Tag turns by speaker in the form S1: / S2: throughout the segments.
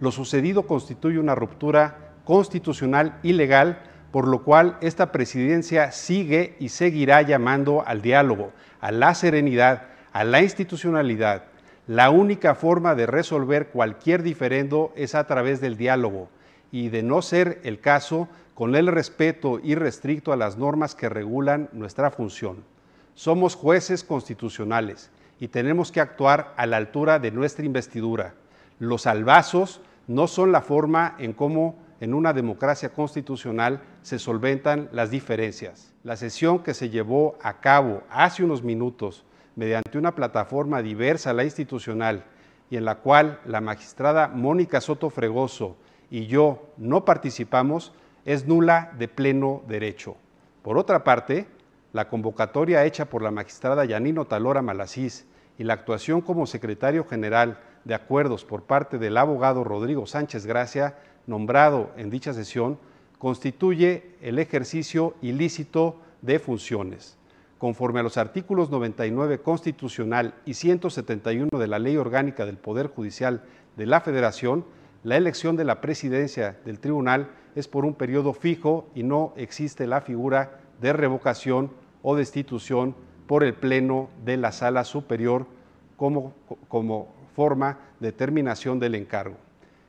S1: lo sucedido constituye una ruptura constitucional y legal, por lo cual esta presidencia sigue y seguirá llamando al diálogo, a la serenidad, a la institucionalidad. La única forma de resolver cualquier diferendo es a través del diálogo y, de no ser el caso, con el respeto irrestricto a las normas que regulan nuestra función. Somos jueces constitucionales y tenemos que actuar a la altura de nuestra investidura. Los albazos no son la forma en cómo en una democracia constitucional se solventan las diferencias. La sesión que se llevó a cabo hace unos minutos mediante una plataforma diversa a la institucional y en la cual la magistrada Mónica Soto Fregoso y yo no participamos es nula de pleno derecho. Por otra parte, la convocatoria hecha por la magistrada Yanino Talora Malasís y la actuación como secretario general de acuerdos por parte del abogado Rodrigo Sánchez Gracia, nombrado en dicha sesión, constituye el ejercicio ilícito de funciones. Conforme a los artículos 99 constitucional y 171 de la Ley Orgánica del Poder Judicial de la Federación, la elección de la presidencia del tribunal es por un periodo fijo y no existe la figura de revocación o destitución por el Pleno de la Sala Superior como, como forma de terminación del encargo.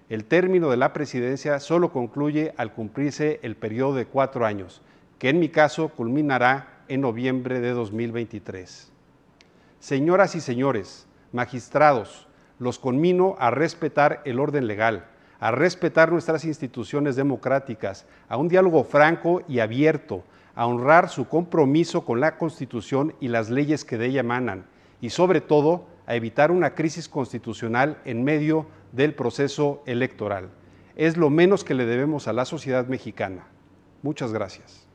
S1: El término de la presidencia solo concluye al cumplirse el periodo de cuatro años, que en mi caso culminará en noviembre de 2023. Señoras y señores, magistrados, los conmino a respetar el orden legal, a respetar nuestras instituciones democráticas, a un diálogo franco y abierto, a honrar su compromiso con la Constitución y las leyes que de ella emanan, y sobre todo a evitar una crisis constitucional en medio del proceso electoral. Es lo menos que le debemos a la sociedad mexicana. Muchas gracias.